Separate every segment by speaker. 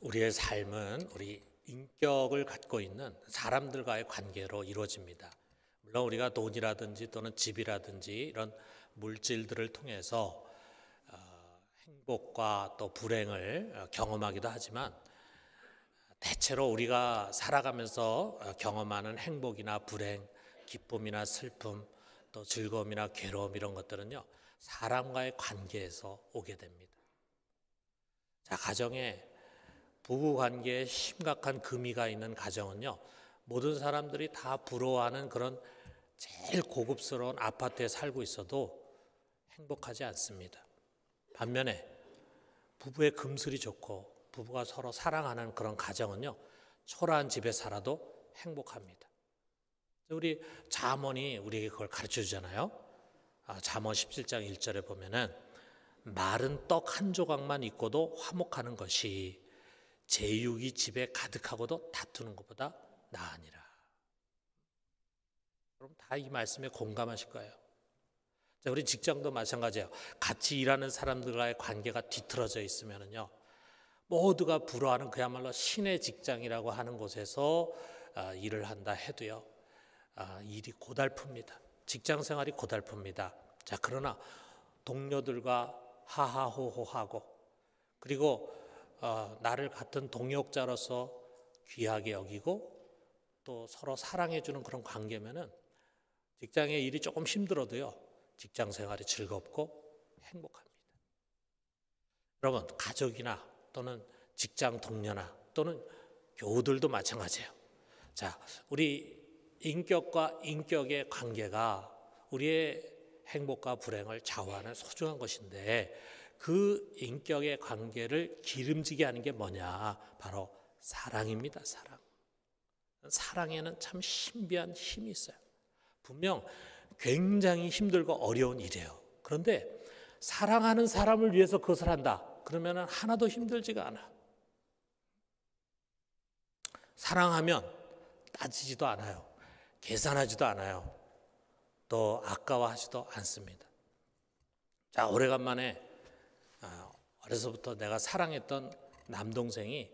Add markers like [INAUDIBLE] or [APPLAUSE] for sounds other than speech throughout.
Speaker 1: 우리의 삶은 우리 인격을 갖고 있는 사람들과의 관계로 이루어집니다. 물론 우리가 돈이라든지 또는 집이라든지 이런 물질들을 통해서 어, 행복과 또 불행을 어, 경험하기도 하지만 대체로 우리가 살아가면서 어, 경험하는 행복이나 불행, 기쁨이나 슬픔, 또 즐거움이나 괴로움 이런 것들은요 사람과의 관계에서 오게 됩니다. 자 가정에 부부 관계에 심각한 금이가 있는 가정은요. 모든 사람들이 다 부러워하는 그런 제일 고급스러운 아파트에 살고 있어도 행복하지 않습니다. 반면에 부부의 금슬이 좋고 부부가 서로 사랑하는 그런 가정은요. 초라한 집에 살아도 행복합니다. 우리 자먼이 우리에게 그걸 가르쳐 주잖아요. 아, 자먼 17장 1절에 보면은 마른 떡한 조각만 입고도 화목하는 것이 제육이 집에 가득하고도 다투는 것보다 나으니라. 그럼 다이 말씀에 공감하실 거예요. 자, 우리 직장도 마찬가지예요. 같이 일하는 사람들과의 관계가 뒤틀어져 있으면요. 모두가 불어하는 그야말로 신의 직장이라고 하는 곳에서 아, 일을 한다 해도요. 아, 일이 고달픕니다. 직장 생활이 고달픕니다. 자, 그러나 동료들과 하하호호하고 그리고 어, 나를 같은 동역자로서 귀하게 여기고 또 서로 사랑해주는 그런 관계면은 직장의 일이 조금 힘들어도요 직장 생활이 즐겁고 행복합니다. 여러분 가족이나 또는 직장 동료나 또는 교우들도 마찬가지예요. 자, 우리 인격과 인격의 관계가 우리의 행복과 불행을 좌우하는 소중한 것인데 그 인격의 관계를 기름지게 하는 게 뭐냐? 바로 사랑입니다. 사랑. 사랑에는 참 신비한 힘이 있어요. 분명 굉장히 힘들고 어려운 일이에요. 그런데 사랑하는 사람을 위해서 그것을 한다. 그러면 하나도 힘들지가 않아. 사랑하면 따지지도 않아요. 계산하지도 않아요. 또 아까워하지도 않습니다. 자, 오래간만에 어려서부터 내가 사랑했던 남동생이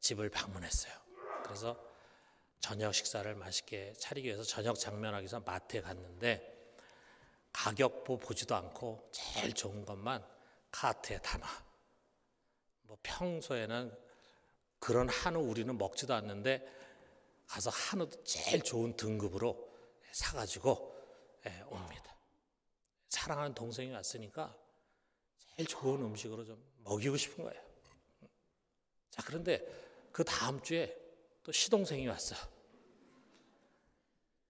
Speaker 1: 집을 방문했어요. 그래서 저녁 식사를 맛있게 차리기 위해서 저녁 장면하기 위해서 마트에 갔는데 가격표 보지도 않고 제일 좋은 것만 카트에 담아. 뭐 평소에는 그런 한우 우리는 먹지도 않는데 가서 한우도 제일 좋은 등급으로 사가지고 옵니다. 사랑하는 동생이 왔으니까 제일 좋은 음식으로 좀 먹이고 싶은 거예요. 자, 그런데 그 다음 주에 또 시동생이 왔어.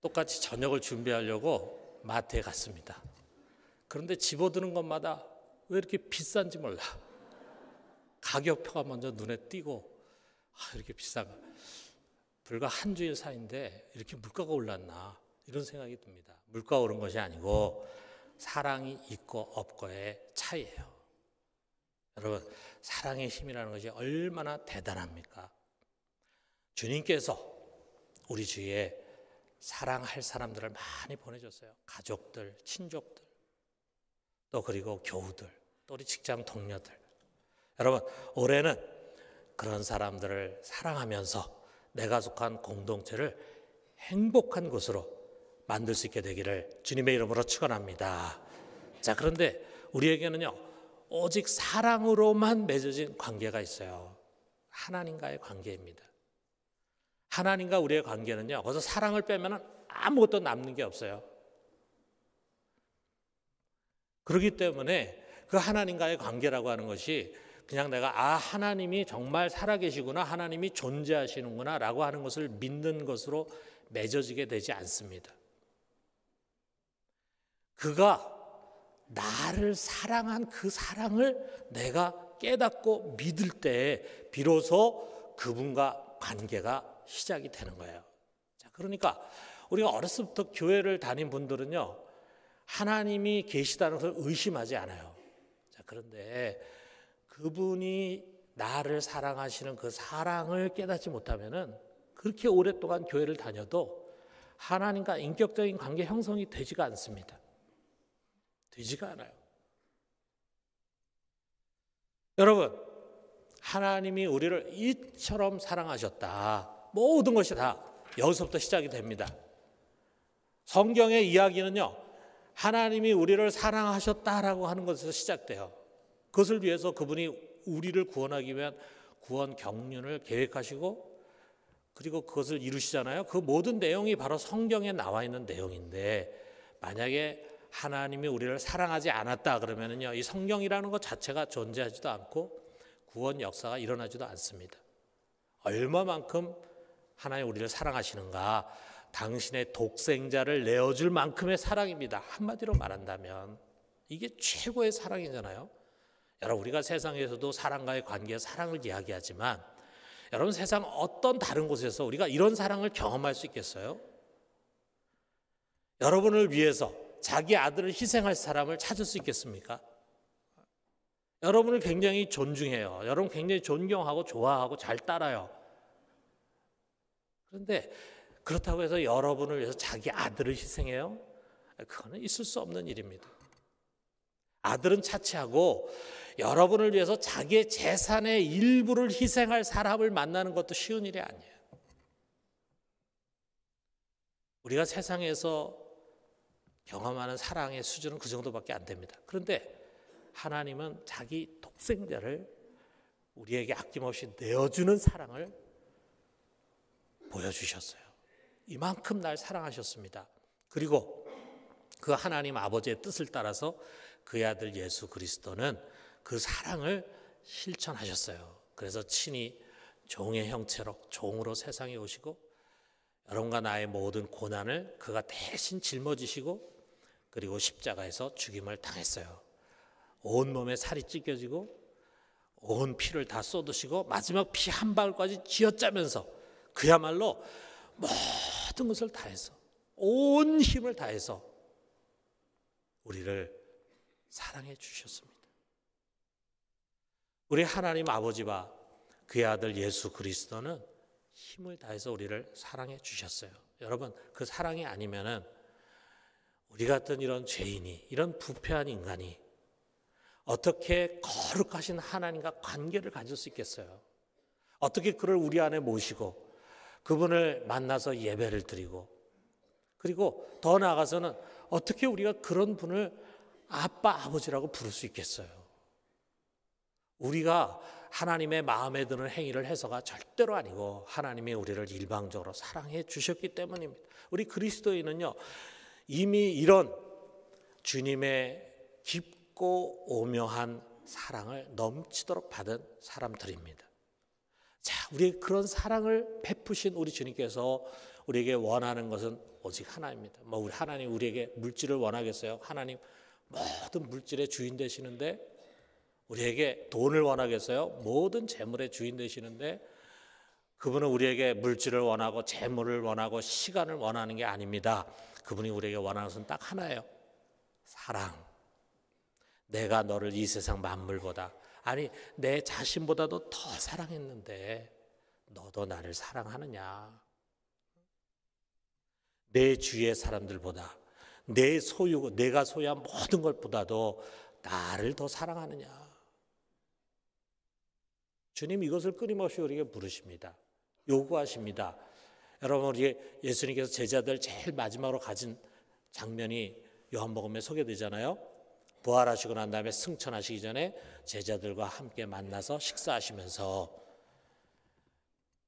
Speaker 1: 똑같이 저녁을 준비하려고 마트에 갔습니다. 그런데 집어드는 것마다 왜 이렇게 비싼지 몰라. 가격표가 먼저 눈에 띄고, 아, 이렇게 비싼가. 불과 한 주일 사이인데 이렇게 물가가 올랐나. 이런 생각이 듭니다. 물가 오른 것이 아니고 사랑이 있고 없고의 차이예요. 여러분, 사랑의 힘이라는 것이 얼마나 대단합니까? 주님께서 우리 주위에 사랑할 사람들을 많이 보내줬어요. 가족들, 친족들, 또 그리고 교우들, 또 우리 직장 동료들. 여러분, 올해는 그런 사람들을 사랑하면서 내가 속한 공동체를 행복한 곳으로 만들 수 있게 되기를 주님의 이름으로 축원합니다. 자, 그런데 우리에게는요. 오직 사랑으로만 맺어진 관계가 있어요. 하나님과의 관계입니다. 하나님과 우리의 관계는요. 거기서 사랑을 빼면 아무것도 남는 게 없어요. 그렇기 때문에 그 하나님과의 관계라고 하는 것이 그냥 내가 아 하나님이 정말 살아계시구나 하나님이 존재하시는구나라고 하는 것을 믿는 것으로 맺어지게 되지 않습니다. 그가 나를 사랑한 그 사랑을 내가 깨닫고 믿을 때에 비로소 그분과 관계가 시작이 되는 거예요. 자, 그러니까 우리가 어렸을 부 교회를 다닌 분들은요. 하나님이 계시다는 것을 의심하지 않아요. 자, 그런데 그분이 나를 사랑하시는 그 사랑을 깨닫지 못하면은 그렇게 오랫동안 교회를 다녀도 하나님과 인격적인 관계 형성이 되지가 않습니다. 되지가 않아요. 여러분, 하나님이 우리를 이처럼 사랑하셨다. 모든 것이 다 여기서부터 시작이 됩니다. 성경의 이야기는요, 하나님이 우리를 사랑하셨다라고 하는 것에서 시작돼요. 그것을 위해서 그분이 우리를 구원하기 위한 구원 경륜을 계획하시고 그리고 그것을 이루시잖아요. 그 모든 내용이 바로 성경에 나와 있는 내용인데 만약에 하나님이 우리를 사랑하지 않았다 그러면은요 이 성경이라는 것 자체가 존재하지도 않고 구원 역사가 일어나지도 않습니다. 얼마만큼 하나님 우리를 사랑하시는가? 당신의 독생자를 내어줄 만큼의 사랑입니다. 한마디로 말한다면 이게 최고의 사랑이잖아요. 여러분 우리가 세상에서도 사랑과의 관계, 사랑을 이야기하지만 여러분 세상 어떤 다른 곳에서 우리가 이런 사랑을 경험할 수 있겠어요? 여러분을 위해서 자기 아들을 희생할 사람을 찾을 수 있겠습니까? 여러분을 굉장히 존중해요. 여러분 굉장히 존경하고 좋아하고 잘 따라요. 그런데 그렇다고 해서 여러분을 위해서 자기 아들을 희생해요? 그거는 있을 수 없는 일입니다. 아들은 차치하고 여러분을 위해서 자기의 재산의 일부를 희생할 사람을 만나는 것도 쉬운 일이 아니에요. 우리가 세상에서 경험하는 사랑의 수준은 그 정도밖에 안 됩니다. 그런데 하나님은 자기 독생자를 우리에게 아낌없이 내어주는 사랑을 보여주셨어요. 이만큼 날 사랑하셨습니다. 그리고 그 하나님 아버지의 뜻을 따라서 그의 아들 예수 그리스도는 그 사랑을 실천하셨어요. 그래서 친히 종의 형체로 종으로 세상에 오시고 여러분과 나의 모든 고난을 그가 대신 짊어지시고 그리고 십자가에서 죽임을 당했어요. 온 몸에 살이 찢겨지고 온 피를 다 쏟으시고 마지막 피 한 방울까지 쥐어짜면서 그야말로 모든 것을 다해서 온 힘을 다해서 우리를 사랑해 주셨습니다. 우리 하나님 아버지와 그의 아들 예수 그리스도는 힘을 다해서 우리를 사랑해 주셨어요. 여러분 그 사랑이 아니면은 우리 같은 이런 죄인이, 이런 부패한 인간이 어떻게 거룩하신 하나님과 관계를 가질 수 있겠어요? 어떻게 그를 우리 안에 모시고 그분을 만나서 예배를 드리고 그리고 더 나아가서는 어떻게 우리가 그런 분을 아빠, 아버지라고 부를 수 있겠어요? 우리가 하나님의 마음에 드는 행위를 해서가 절대로 아니고 하나님이 우리를 일방적으로 사랑해 주셨기 때문입니다. 우리 그리스도인은요, 이미 이런 주님의 깊고 오묘한 사랑을 넘치도록 받은 사람들입니다. 자, 우리 그런 사랑을 베푸신 우리 주님께서 우리에게 원하는 것은 오직 하나입니다. 뭐 우리 하나님 우리에게 물질을 원하겠어요? 하나님 모든 물질의 주인 되시는데 우리에게 돈을 원하겠어요? 모든 재물의 주인 되시는데 그분은 우리에게 물질을 원하고 재물을 원하고 시간을 원하는 게 아닙니다. 그분이 우리에게 원하는 것은 딱 하나예요. 사랑. 내가 너를 이 세상 만물보다 아니 내 자신보다도 더 사랑했는데 너도 나를 사랑하느냐? 내 주위의 사람들보다 내 소유 내가 소유한 모든 것보다도 나를 더 사랑하느냐? 주님 이것을 끊임없이 우리에게 부르십니다. 요구하십니다. 여러분 우리 예수님께서 제자들 제일 마지막으로 가진 장면이 요한복음에 소개되잖아요. 부활하시고 난 다음에 승천하시기 전에 제자들과 함께 만나서 식사하시면서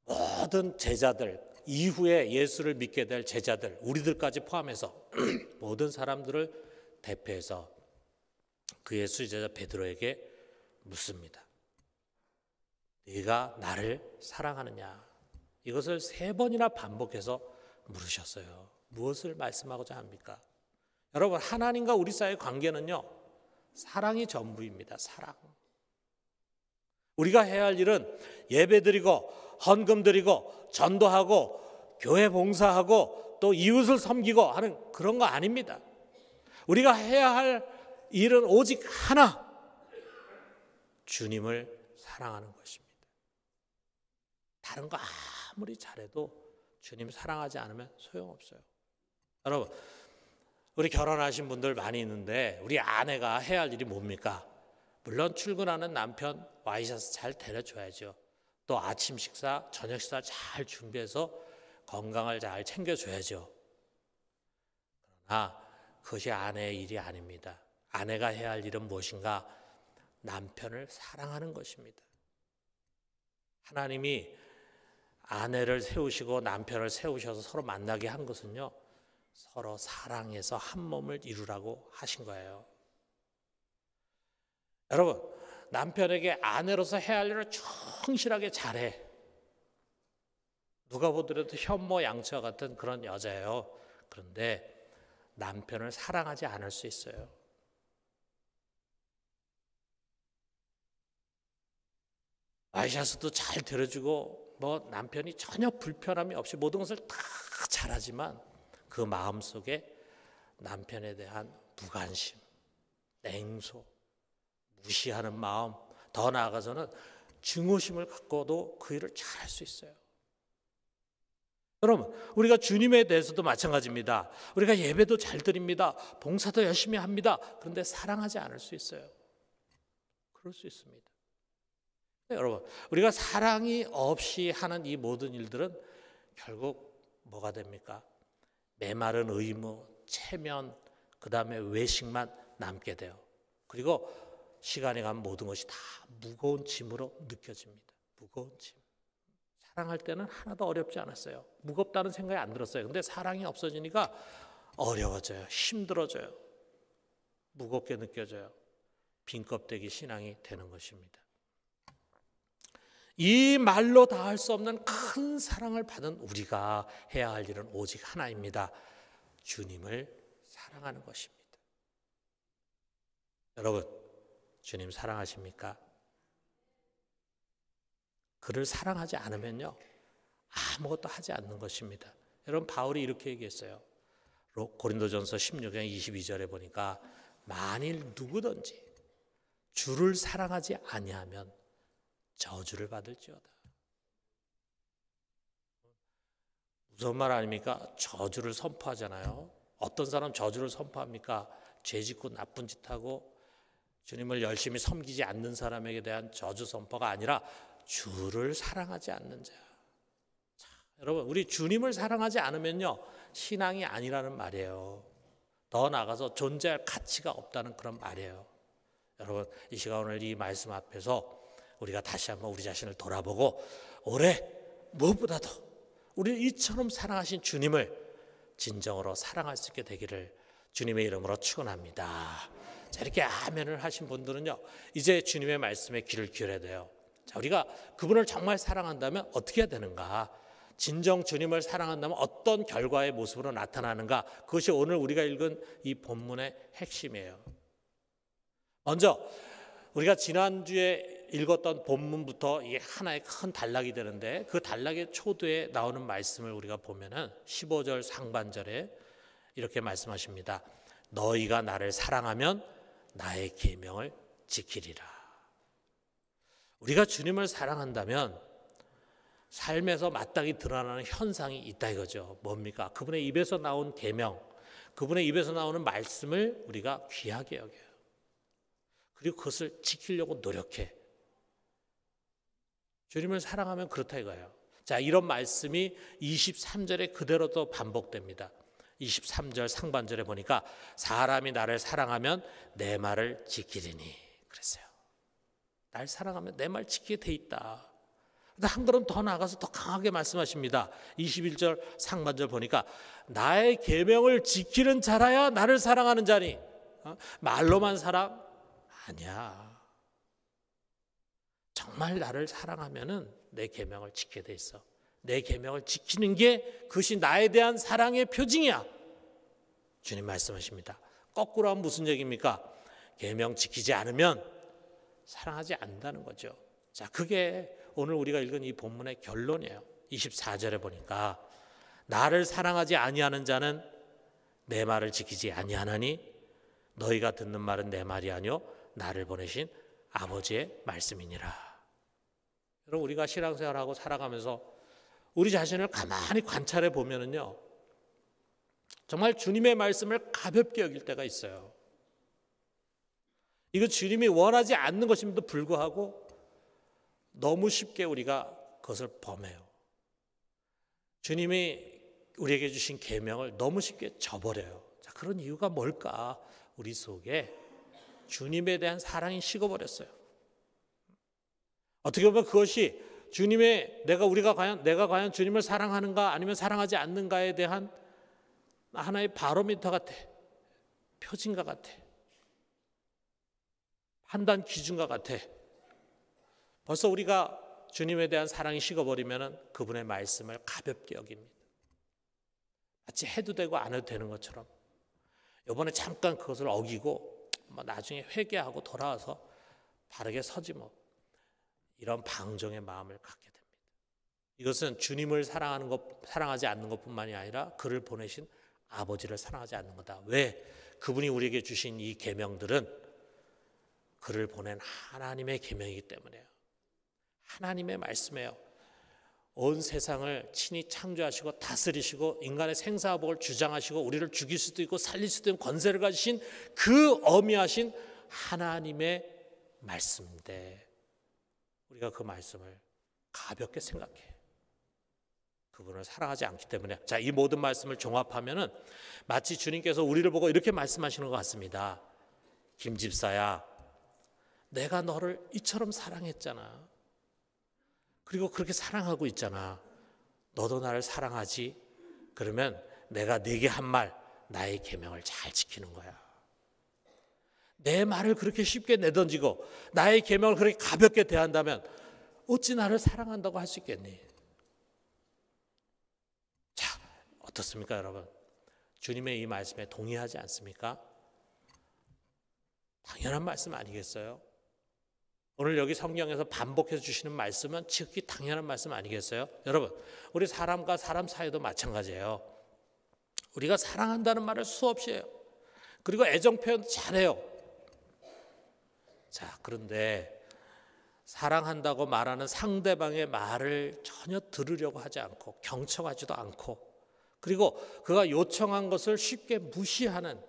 Speaker 1: 모든 제자들 이후에 예수를 믿게 될 제자들 우리들까지 포함해서 [CLEARS THROAT] 모든 사람들을 대표해서 그 예수 제자 베드로에게 묻습니다. 네가 나를 사랑하느냐? 이것을 세 번이나 반복해서 물으셨어요. 무엇을 말씀하고자 합니까? 여러분, 하나님과 우리 사이의 관계는요, 사랑이 전부입니다. 사랑. 우리가 해야 할 일은 예배 드리고, 헌금 드리고, 전도하고, 교회 봉사하고, 또 이웃을 섬기고 하는 그런 거 아닙니다. 우리가 해야 할 일은 오직 하나, 주님을 사랑하는 것입니다. 다른 거 아무리 잘해도 주님 사랑하지 않으면 소용없어요. 여러분, 우리 결혼하신 분들 많이 있는데 우리 아내가 해야 할 일이 뭡니까? 물론 출근하는 남편 와이셔츠 잘 데려줘야죠. 또 아침 식사, 저녁 식사 잘 준비해서 건강을 잘 챙겨줘야죠. 그러나 그것이 아내의 일이 아닙니다. 아내가 해야 할 일은 무엇인가? 남편을 사랑하는 것입니다. 하나님이 아내를 세우시고 남편을 세우셔서 서로 만나게 한 것은요. 서로 사랑해서 한 몸을 이루라고 하신 거예요. 여러분, 남편에게 아내로서 해야 할 일을 충실하게 잘해. 누가 보더라도 현모 양처 같은 그런 여자예요. 그런데 남편을 사랑하지 않을 수 있어요. 마이샤스도 잘 들어주고 뭐 남편이 전혀 불편함이 없이 모든 것을 다 잘하지만 그 마음 속에 남편에 대한 무관심, 냉소, 무시하는 마음, 더 나아가서는 증오심을 갖고도 그 일을 잘할 수 있어요. 여러분, 우리가 주님에 대해서도 마찬가지입니다. 우리가 예배도 잘 드립니다. 봉사도 열심히 합니다. 그런데 사랑하지 않을 수 있어요. 그럴 수 있습니다. 여러분, 우리가 사랑이 없이 하는 이 모든 일들은 결국 뭐가 됩니까? 메마른 의무, 체면, 그 다음에 외식만 남게 돼요. 그리고 시간이 가면 모든 것이 다 무거운 짐으로 느껴집니다. 무거운 짐. 사랑할 때는 하나도 어렵지 않았어요. 무겁다는 생각이 안 들었어요. 근데 사랑이 없어지니까 어려워져요. 힘들어져요. 무겁게 느껴져요. 빈껍데기 신앙이 되는 것입니다. 이 말로 다 할 수 없는 큰 사랑을 받은 우리가 해야 할 일은 오직 하나입니다. 주님을 사랑하는 것입니다. 여러분, 주님 사랑하십니까? 그를 사랑하지 않으면요. 아무것도 하지 않는 것입니다. 여러분 바울이 이렇게 얘기했어요. 고린도전서 16장 22절에 보니까 만일 누구든지 주를 사랑하지 아니하면 저주를 받을지어다. 무슨 말 아닙니까? 저주를 선포하잖아요. 어떤 사람 저주를 선포합니까? 죄 짓고 나쁜 짓 하고 주님을 열심히 섬기지 않는 사람에게 대한 저주 선포가 아니라 주를 사랑하지 않는 자. 자 여러분, 우리 주님을 사랑하지 않으면요. 신앙이 아니라는 말이에요. 더 나아가서 존재할 가치가 없다는 그런 말이에요. 여러분, 이 시간 오늘 이 말씀 앞에서 우리가 다시 한번 우리 자신을 돌아보고 올해 무엇보다도 우리 이처럼 사랑하신 주님을 진정으로 사랑할 수 있게 되기를 주님의 이름으로 축원합니다. 자 이렇게 아멘을 하신 분들은요 이제 주님의 말씀에 귀를 기울여야 돼요. 자 우리가 그분을 정말 사랑한다면 어떻게 해야 되는가? 진정 주님을 사랑한다면 어떤 결과의 모습으로 나타나는가? 그것이 오늘 우리가 읽은 이 본문의 핵심이에요. 먼저 우리가 지난주에 읽었던 본문부터 이게 하나의 큰 단락이 되는데 그 단락의 초두에 나오는 말씀을 우리가 보면은 15절 상반절에 이렇게 말씀하십니다. 너희가 나를 사랑하면 나의 계명을 지키리라. 우리가 주님을 사랑한다면 삶에서 마땅히 드러나는 현상이 있다 이거죠. 뭡니까? 그분의 입에서 나온 계명, 그분의 입에서 나오는 말씀을 우리가 귀하게 여겨요. 그리고 그것을 지키려고 노력해. 주님을 사랑하면 그렇다 이거예요. 자, 이런 말씀이 23절에 그대로 또 반복됩니다. 23절 상반절에 보니까 사람이 나를 사랑하면 내 말을 지키리니 그랬어요. 날 사랑하면 내 말 지키게 돼 있다. 근데 한 걸음 더 나가서 더 강하게 말씀하십니다. 21절 상반절 보니까 나의 계명을 지키는 자라야 나를 사랑하는 자니 어? 말로만 사랑 아니야. 정말 나를 사랑하면은 내 계명을 지키게 돼 있어. 내 계명을 지키는 게 그것이 나에 대한 사랑의 표징이야. 주님 말씀하십니다. 거꾸로 하면 무슨 얘기입니까? 계명 지키지 않으면 사랑하지 않는다는 거죠. 자, 그게 오늘 우리가 읽은 이 본문의 결론이에요. 24절에 보니까 나를 사랑하지 아니하는 자는 내 말을 지키지 아니하나니 너희가 듣는 말은 내 말이 아니요 나를 보내신 아버지의 말씀이니라. 여러분 우리가 신앙생활하고 살아가면서 우리 자신을 가만히 관찰해 보면은요. 정말 주님의 말씀을 가볍게 여길 때가 있어요. 이거 주님이 원하지 않는 것임에도 불구하고 너무 쉽게 우리가 그것을 범해요. 주님이 우리에게 주신 계명을 너무 쉽게 저버려요. 자, 그런 이유가 뭘까? 우리 속에 주님에 대한 사랑이 식어버렸어요. 어떻게 보면 그것이 주님의 내가 우리가 과연 내가 과연 주님을 사랑하는가 아니면 사랑하지 않는가에 대한 하나의 바로미터 같아. 표징과 같아. 판단 기준과 같아. 벌써 우리가 주님에 대한 사랑이 식어버리면 그분의 말씀을 가볍게 여깁니다. 마치 해도 되고 안 해도 되는 것처럼. 요번에 잠깐 그것을 어기고 뭐 나중에 회개하고 돌아와서 바르게 서지 뭐 이런 방정의 마음을 갖게 됩니다. 이것은 주님을 사랑하는 것 사랑하지 않는 것뿐만이 아니라 그를 보내신 아버지를 사랑하지 않는 거다. 왜 그분이 우리에게 주신 이 계명들은 그를 보낸 하나님의 계명이기 때문에요. 하나님의 말씀에요 온 세상을 친히 창조하시고 다스리시고 인간의 생사복을 주장하시고 우리를 죽일 수도 있고 살릴 수도 있는 권세를 가지신 그 어미하신 하나님의 말씀인데 우리가 그 말씀을 가볍게 생각해. 그분을 사랑하지 않기 때문에 자, 이 모든 말씀을 종합하면은 마치 주님께서 우리를 보고 이렇게 말씀하시는 것 같습니다. 김 집사야. 내가 너를 이처럼 사랑했잖아. 그리고 그렇게 사랑하고 있잖아. 너도 나를 사랑하지? 그러면 내가 네게 한 말, 나의 계명을 잘 지키는 거야. 내 말을 그렇게 쉽게 내던지고 나의 계명을 그렇게 가볍게 대한다면 어찌 나를 사랑한다고 할 수 있겠니? 자, 어떻습니까, 여러분? 주님의 이 말씀에 동의하지 않습니까? 당연한 말씀 아니겠어요? 오늘 여기 성경에서 반복해 주시는 말씀은 지극히 당연한 말씀 아니겠어요? 여러분, 우리 사람과 사람 사이도 마찬가지예요. 우리가 사랑한다는 말을 수없이 해요. 그리고 애정 표현 잘해요. 자, 그런데 사랑한다고 말하는 상대방의 말을 전혀 들으려고 하지 않고 경청하지도 않고 그리고 그가 요청한 것을 쉽게 무시하는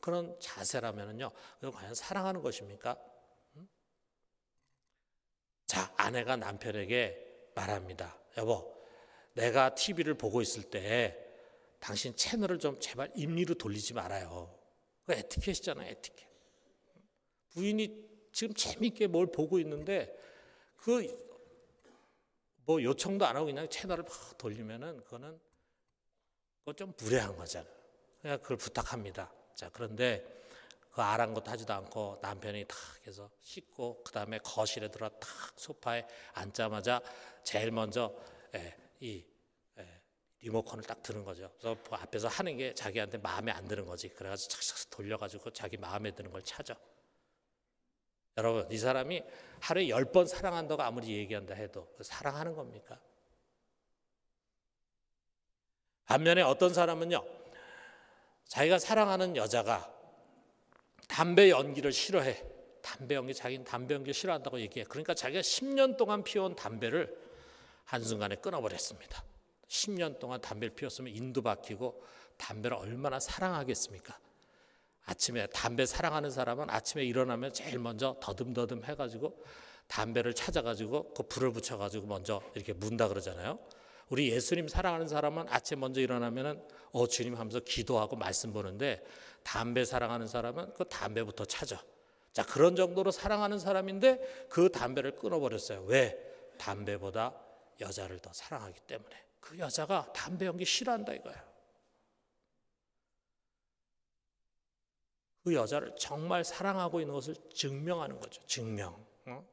Speaker 1: 그런 자세라면요. 그건 과연 사랑하는 것입니까? 자, 아내가 남편에게 말합니다. 여보, 내가 TV를 보고 있을 때 당신 채널을 좀 제발 임리로 돌리지 말아요. 그 에티켓이잖아요, 에티켓. 부인이 지금 재밌게 뭘 보고 있는데 그 뭐 요청도 안 하고 그냥 채널을 막 돌리면은 그거는 그거 좀 무례한 거잖아요. 그냥 그걸 부탁합니다. 자, 그런데 그 아랑곳하지도 않고 남편이 탁 해서 씻고 그 다음에 거실에 들어 탁 소파에 앉자마자 제일 먼저 예, 이 예, 리모컨을 딱 드는 거죠. 그래서 그 앞에서 하는 게 자기한테 마음에 안 드는 거지. 그래가지고 착착 돌려가지고 자기 마음에 드는 걸 찾아. 여러분 이 사람이 하루에 열 번 사랑한다고 아무리 얘기한다 해도 사랑하는 겁니까? 반면에 어떤 사람은요 자기가 사랑하는 여자가 담배 연기를 싫어해. 담배 연기 자기는 담배 연기 싫어한다고 얘기해. 그러니까 자기가 10년 동안 피워온 담배를 한순간에 끊어버렸습니다. 10년 동안 담배를 피웠으면 인도 바뀌고 담배를 얼마나 사랑하겠습니까? 아침에 담배 사랑하는 사람은 아침에 일어나면 제일 먼저 더듬더듬 해가지고 담배를 찾아가지고 그 불을 붙여가지고 먼저 이렇게 문다 그러잖아요. 우리 예수님 사랑하는 사람은 아침 에 먼저 일어나면은 어 주님 하면서 기도하고 말씀 보는데 담배 사랑하는 사람은 그 담배부터 찾아. 자, 그런 정도로 사랑하는 사람인데 그 담배를 끊어버렸어요. 왜? 담배보다 여자를 더 사랑하기 때문에. 그 여자가 담배 연기 싫어한다 이거예그 여자를 정말 사랑하고 있는 것을 증명하는 거죠. 증명. 어?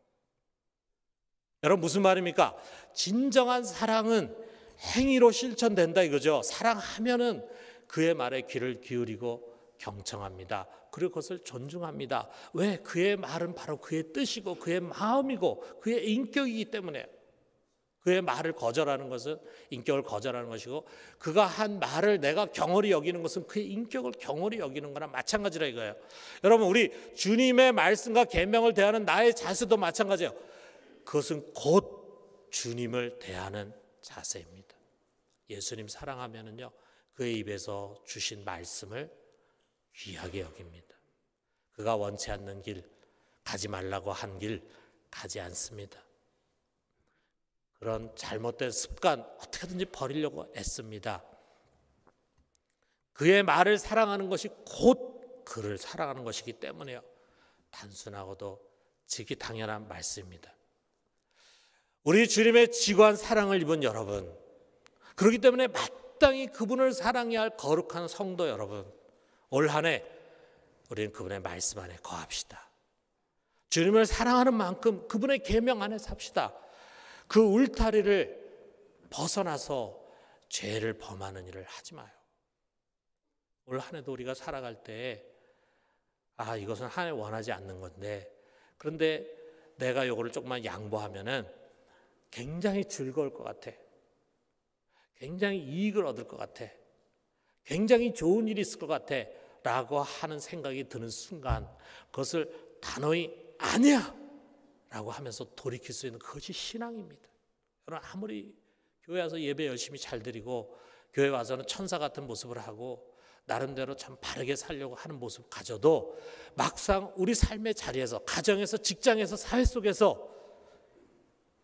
Speaker 1: 여러분 무슨 말입니까? 진정한 사랑은 행위로 실천된다 이거죠. 사랑하면은 그의 말에 귀를 기울이고 경청합니다. 그리고 그것을 존중합니다. 왜? 그의 말은 바로 그의 뜻이고 그의 마음이고 그의 인격이기 때문에 그의 말을 거절하는 것은 인격을 거절하는 것이고 그가 한 말을 내가 경홀히 여기는 것은 그의 인격을 경홀히 여기는 거나 마찬가지라 이거예요. 여러분 우리 주님의 말씀과 계명을 대하는 나의 자세도 마찬가지예요. 그것은 곧 주님을 대하는 자세입니다. 예수님 사랑하면은요. 그의 입에서 주신 말씀을 귀하게 여깁니다. 그가 원치 않는 길, 가지 말라고 한 길, 가지 않습니다. 그런 잘못된 습관, 어떻게든지 버리려고 애씁니다. 그의 말을 사랑하는 것이 곧 그를 사랑하는 것이기 때문에요. 단순하고도 지기 당연한 말씀입니다. 우리 주님의 지관 사랑을 입은 여러분, 그렇기 때문에 마땅히 그분을 사랑해야 할 거룩한 성도 여러분, 올한해 우리는 그분의 말씀 안에 거합시다. 주님을 사랑하는 만큼 그분의 계명 안에 삽시다. 그 울타리를 벗어나서 죄를 범하는 일을 하지 마요. 올 한 해도 우리가 살아갈 때 아, 이것은 한해 원하지 않는 건데 그런데 내가 요거를 조금만 양보하면은 굉장히 즐거울 것 같아. 굉장히 이익을 얻을 것 같아. 굉장히 좋은 일이 있을 것 같아. 라고 하는 생각이 드는 순간 그것을 단호히 아니야! 라고 하면서 돌이킬 수 있는 그것이 신앙입니다. 여러분, 아무리 교회 와서 예배 열심히 잘 드리고 교회 와서는 천사 같은 모습을 하고 나름대로 참 바르게 살려고 하는 모습 가져도 막상 우리 삶의 자리에서 가정에서 직장에서 사회 속에서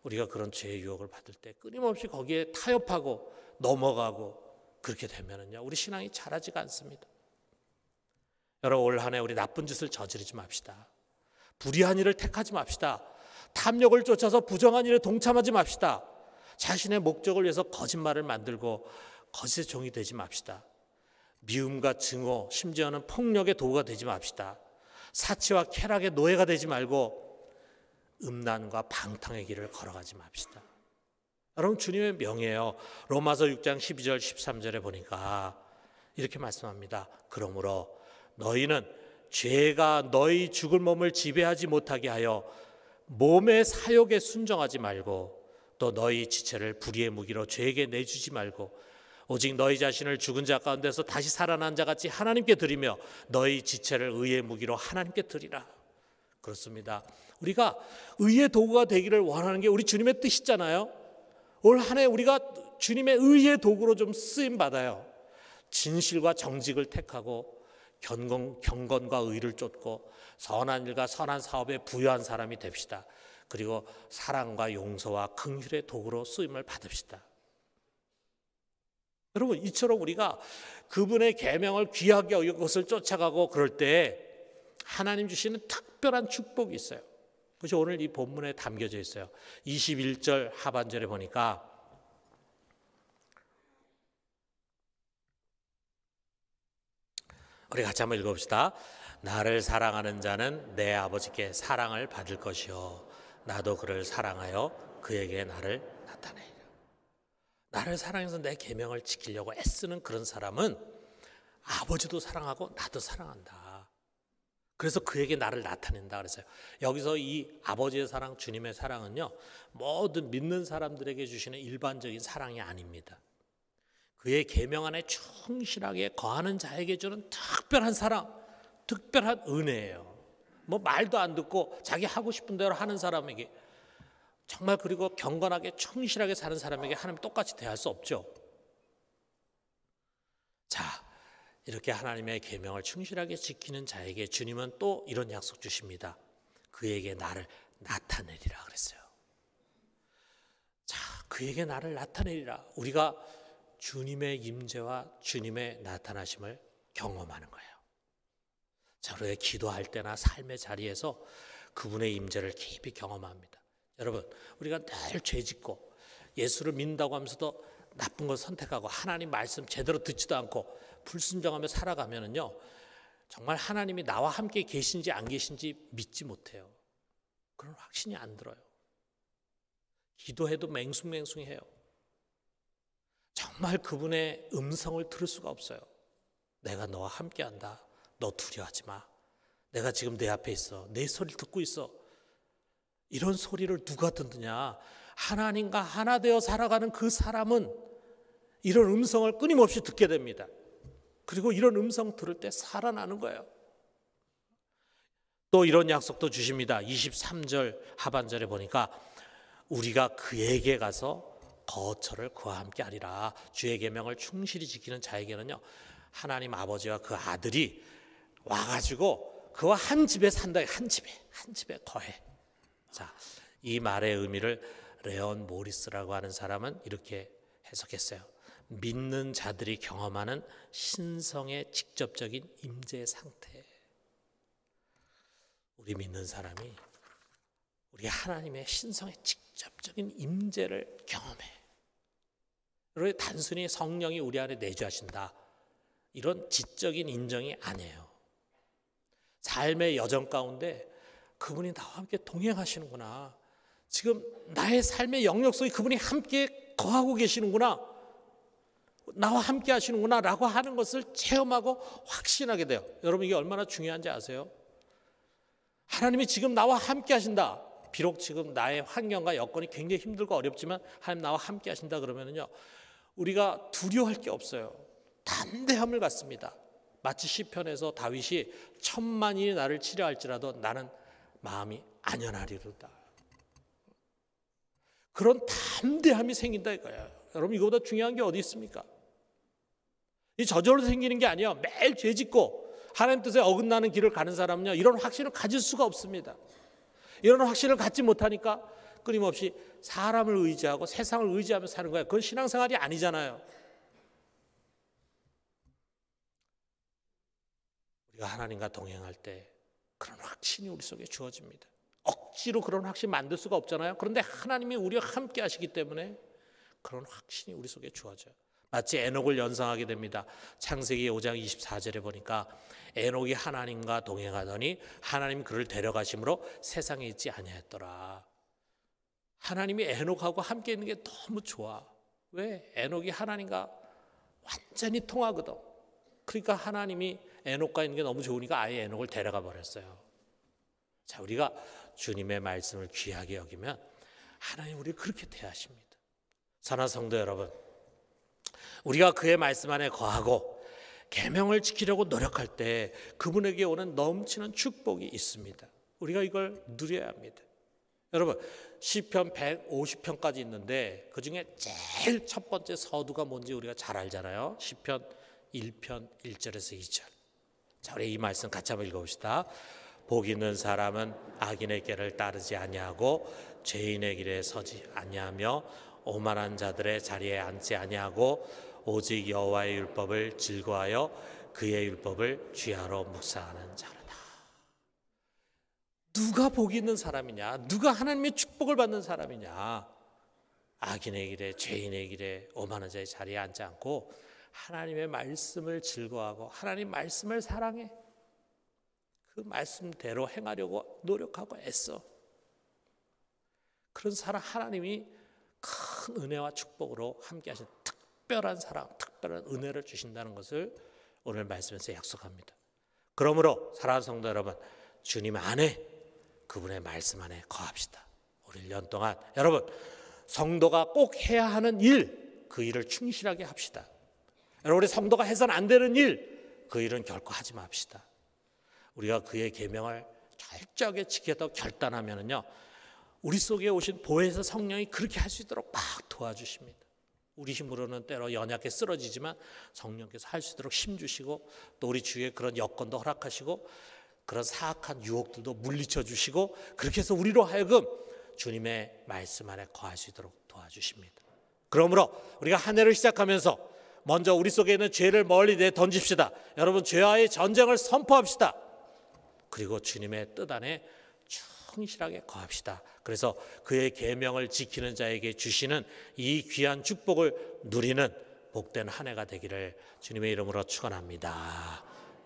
Speaker 1: 우리가 그런 죄의 유혹을 받을 때 끊임없이 거기에 타협하고 넘어가고 그렇게 되면은요, 우리 신앙이 자라지가 않습니다. 여러분, 올한해 우리 나쁜 짓을 저지르지 맙시다. 불의한 일을 택하지 맙시다. 탐욕을 쫓아서 부정한 일에 동참하지 맙시다. 자신의 목적을 위해서 거짓말을 만들고 거짓의 종이 되지 맙시다. 미움과 증오, 심지어는 폭력의 도구가 되지 맙시다. 사치와 쾌락의 노예가 되지 말고 음란과 방탕의 길을 걸어가지 맙시다. 여러분 주님의 명예요. 로마서 6장 12절 13절에 보니까 이렇게 말씀합니다. 그러므로 너희는 죄가 너희 죽을 몸을 지배하지 못하게 하여 몸의 사욕에 순정하지 말고 또 너희 지체를 불의의 무기로 죄에게 내주지 말고 오직 너희 자신을 죽은 자 가운데서 다시 살아난 자 같이 하나님께 드리며 너희 지체를 의의 무기로 하나님께 드리라. 그렇습니다. 우리가 의의 도구가 되기를 원하는 게 우리 주님의 뜻이잖아요. 올한해 우리가 주님의 의의 도구로 좀 쓰임 받아요. 진실과 정직을 택하고 경건, 경건과 의를 쫓고 선한 일과 선한 사업에 부여한 사람이 됩시다. 그리고 사랑과 용서와 긍휼의 도구로 쓰임을 받읍시다. 여러분 이처럼 우리가 그분의 계명을 귀하게 여기고 그것을 쫓아가고 그럴 때 하나님 주시는 특별한 축복이 있어요. 그것이 오늘 이 본문에 담겨져 있어요. 21절 하반절에 보니까 우리 같이 한번 읽어봅시다. 나를 사랑하는 자는 내 아버지께 사랑을 받을 것이요 나도 그를 사랑하여 그에게 나를 나타내 나를 사랑해서 내 계명을 지키려고 애쓰는 그런 사람은 아버지도 사랑하고 나도 사랑한다. 그래서 그에게 나를 나타낸다 그랬어요. 여기서 이 아버지의 사랑, 주님의 사랑은요. 모든 믿는 사람들에게 주시는 일반적인 사랑이 아닙니다. 그의 계명 안에 충실하게 거하는 자에게 주는 특별한 사랑, 특별한 은혜예요. 뭐 말도 안 듣고 자기 하고 싶은 대로 하는 사람에게 정말 그리고 경건하게 충실하게 사는 사람에게 하나님 똑같이 대할 수 없죠. 자, 이렇게 하나님의 계명을 충실하게 지키는 자에게 주님은 또 이런 약속 주십니다. 그에게 나를 나타내리라 그랬어요. 자, 그에게 나를 나타내리라. 우리가 주님의 임재와 주님의 나타나심을 경험하는 거예요. 자, 우리가 기도할 때나 삶의 자리에서 그분의 임재를 깊이 경험합니다. 여러분, 우리가 늘 죄짓고 예수를 믿는다고 하면서도 나쁜 걸 선택하고 하나님 말씀 제대로 듣지도 않고 불순정하며 살아가면은요 정말 하나님이 나와 함께 계신지 안 계신지 믿지 못해요. 그런 확신이 안 들어요. 기도해도 맹숭맹숭해요. 정말 그분의 음성을 들을 수가 없어요. 내가 너와 함께한다. 너 두려워하지 마. 내가 지금 내 앞에 있어. 내 소리를 듣고 있어. 이런 소리를 누가 듣느냐? 하나님과 하나 되어 살아가는 그 사람은 이런 음성을 끊임없이 듣게 됩니다. 그리고 이런 음성 들을 때 살아나는 거예요. 또 이런 약속도 주십니다. 23절 하반절에 보니까 우리가 그에게 가서 거처를 그와 함께 하리라. 주의 계명을 충실히 지키는 자에게는요. 하나님 아버지와 그 아들이 와 가지고 그와 한 집에 산다. 한 집에. 한 집에 거해. 자, 이 말의 의미를 레온 모리스라고 하는 사람은 이렇게 해석했어요. 믿는 자들이 경험하는 신성의 직접적인 임재 상태. 우리 믿는 사람이 우리 하나님의 신성의 직접적인 임재를 경험해. 그리고 단순히 성령이 우리 안에 내주하신다. 이런 지적인 인정이 아니에요. 삶의 여정 가운데 그분이 나와 함께 동행하시는구나. 지금 나의 삶의 영역 속에 그분이 함께 거하고 계시는구나. 나와 함께 하시는구나 라고 하는 것을 체험하고 확신하게 돼요. 여러분 이게 얼마나 중요한지 아세요? 하나님이 지금 나와 함께 하신다. 비록 지금 나의 환경과 여건이 굉장히 힘들고 어렵지만 하나님 나와 함께 하신다 그러면요 우리가 두려워할 게 없어요. 담대함을 갖습니다. 마치 시편에서 다윗이 천만이 나를 치려할지라도 나는 마음이 안연하리로다. 그런 담대함이 생긴다 이거예요. 여러분 이거보다 중요한 게 어디 있습니까? 이 저절로 생기는 게 아니에요. 매일 죄 짓고 하나님 뜻에 어긋나는 길을 가는 사람은요. 이런 확신을 가질 수가 없습니다. 이런 확신을 갖지 못하니까 끊임없이 사람을 의지하고 세상을 의지하며 사는 거예요. 그건 신앙생활이 아니잖아요. 우리가 하나님과 동행할 때 그런 확신이 우리 속에 주어집니다. 억지로 그런 확신 만들 수가 없잖아요. 그런데 하나님이 우리와 함께 하시기 때문에 그런 확신이 우리 속에 주어져요. 마치 에녹을 연상하게 됩니다. 창세기 5장 24절에 보니까 에녹이 하나님과 동행하더니 하나님 그를 데려가심으로 세상에 있지 아니하였더라. 하나님이 에녹하고 함께 있는 게 너무 좋아. 왜? 에녹이 하나님과 완전히 통하거든. 그러니까 하나님이 에녹과 있는 게 너무 좋으니까 아예 에녹을 데려가 버렸어요. 자, 우리가 주님의 말씀을 귀하게 여기면 하나님 우리 그렇게 대하십니다. 사나 성도 여러분, 우리가 그의 말씀 안에 거하고 계명을 지키려고 노력할 때 그분에게 오는 넘치는 축복이 있습니다. 우리가 이걸 누려야 합니다. 여러분 시편 150편까지 있는데 그 중에 제일 첫 번째 서두가 뭔지 우리가 잘 알잖아요. 시편 1편 1절에서 2절. 자, 우리 이 말씀 같이 한번 읽어봅시다. 복 있는 사람은 악인의 길을 따르지 아니하고 죄인의 길에 서지 아니하며 오만한 자들의 자리에 앉지 아니하고 오직 여호와의 율법을 즐거하여 그의 율법을 쥐하러 묵상하는 자로다. 누가 복이 있는 사람이냐? 누가 하나님의 축복을 받는 사람이냐? 악인의 길에 죄인의 길에 오만한 자의 자리에 앉지 않고 하나님의 말씀을 즐거하고 하나님 말씀을 사랑해. 그 말씀대로 행하려고 노력하고 애써. 그런 사람 하나님이 큰 은혜와 축복으로 함께 하셨다. 특별한 사랑, 특별한 은혜를 주신다는 것을 오늘 말씀에서 약속합니다. 그러므로 사랑하는 성도 여러분, 주님 안에 그분의 말씀 안에 거합시다. 우리 1년 동안 여러분 성도가 꼭 해야 하는 일그 일을 충실하게 합시다. 여러분 우리 성도가 해선 안 되는 일그 일은 결코 하지 맙시다. 우리가 그의 계명을 철저하게 지키겠결단하면요 우리 속에 오신 보혜사 성령이 그렇게 할 수 있도록 막 도와주십니다. 우리 힘으로는 때로 연약해 쓰러지지만 성령께서 할 수 있도록 힘주시고 또 우리 주위에 그런 여건도 허락하시고 그런 사악한 유혹들도 물리쳐 주시고 그렇게 해서 우리로 하여금 주님의 말씀 안에 거할 수 있도록 도와주십니다. 그러므로 우리가 한 해를 시작하면서 먼저 우리 속에 있는 죄를 멀리 내 던집시다. 여러분 죄와의 전쟁을 선포합시다. 그리고 주님의 뜻 안에 성실하게 거합시다. 그래서 그의 계명을 지키는 자에게 주시는 이 귀한 축복을 누리는 복된 한 해가 되기를 주님의 이름으로 축원합니다.